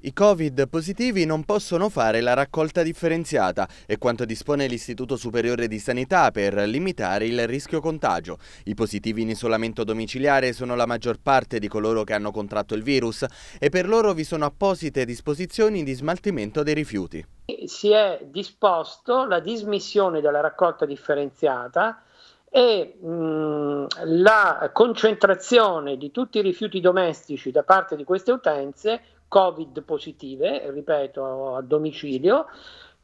I Covid positivi non possono fare la raccolta differenziata, è quanto dispone l'Istituto Superiore di Sanità per limitare il rischio contagio. I positivi in isolamento domiciliare sono la maggior parte di coloro che hanno contratto il virus e per loro vi sono apposite disposizioni di smaltimento dei rifiuti. Si è disposto la dismissione della raccolta differenziata e mh, mm, la concentrazione di tutti i rifiuti domestici da parte di queste utenze Covid positive, ripeto, a domicilio,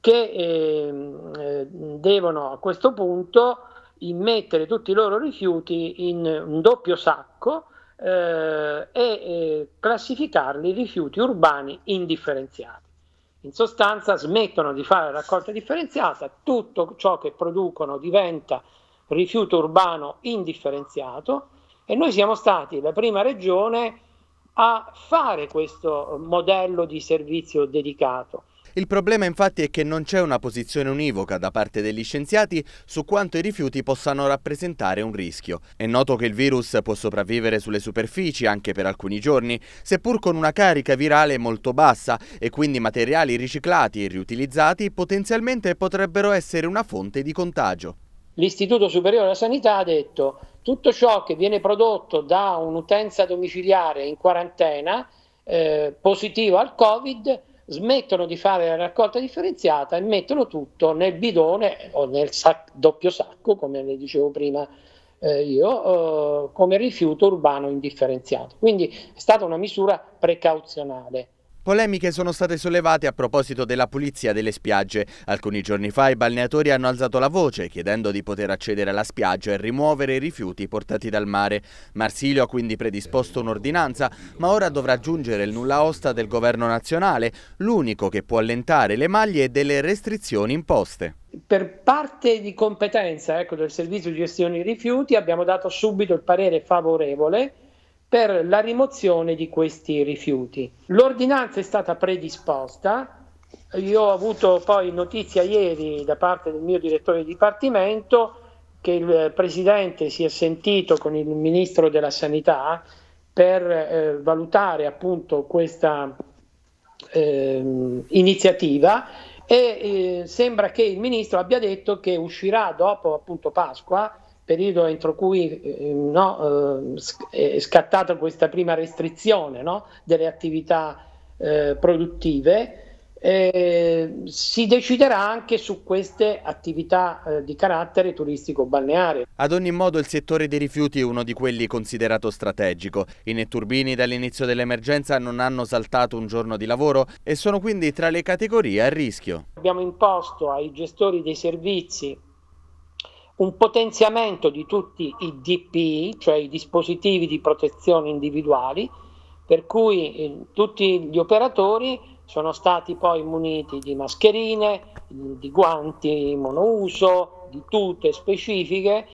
che ehm, eh, devono a questo punto immettere tutti i loro rifiuti in un doppio sacco eh, e eh, classificarli rifiuti urbani indifferenziati. In sostanza smettono di fare raccolta differenziata, tutto ciò che producono diventa rifiuto urbano indifferenziato e noi siamo stati la prima regione a fare questo modello di servizio dedicato. Il problema infatti è che non c'è una posizione univoca da parte degli scienziati su quanto i rifiuti possano rappresentare un rischio. È noto che il virus può sopravvivere sulle superfici anche per alcuni giorni, seppur con una carica virale molto bassa e quindi materiali riciclati e riutilizzati potenzialmente potrebbero essere una fonte di contagio l'Istituto Superiore della Sanità ha detto tutto ciò che viene prodotto da un'utenza domiciliare in quarantena eh, positivo al Covid smettono di fare la raccolta differenziata e mettono tutto nel bidone o nel sac- doppio sacco, come le dicevo prima eh, io, eh, come rifiuto urbano indifferenziato. Quindi è stata una misura precauzionale. Polemiche sono state sollevate a proposito della pulizia delle spiagge. Alcuni giorni fa i balneatori hanno alzato la voce chiedendo di poter accedere alla spiaggia e rimuovere i rifiuti portati dal mare. Marsilio ha quindi predisposto un'ordinanza, ma ora dovrà giungere il nulla osta del governo nazionale, l'unico che può allentare le maglie delle restrizioni imposte per parte di competenza ecco, del servizio di gestione dei rifiuti abbiamo dato subito il parere favorevole per la rimozione di questi rifiuti. L'ordinanza è stata predisposta, io ho avuto poi notizia ieri da parte del mio direttore di dipartimento che il eh, Presidente si è sentito con il Ministro della Sanità per eh, valutare appunto questa eh, iniziativa e eh, sembra che il Ministro abbia detto che uscirà dopo appunto Pasqua periodo entro cui eh, no, eh, è scattata questa prima restrizione no, delle attività eh, produttive, ehm, si deciderà anche su queste attività eh, di carattere turistico-balneare. Ad ogni modo il settore dei rifiuti è uno di quelli considerato strategico. I netturbini dall'inizio dell'emergenza non hanno saltato un giorno di lavoro e sono quindi tra le categorie a rischio. Abbiamo imposto ai gestori dei servizi un potenziamento di tutti i DPI, cioè i dispositivi di protezione individuali, per cui eh, tutti gli operatori sono stati poi muniti di mascherine, di guanti monouso, di tute specifiche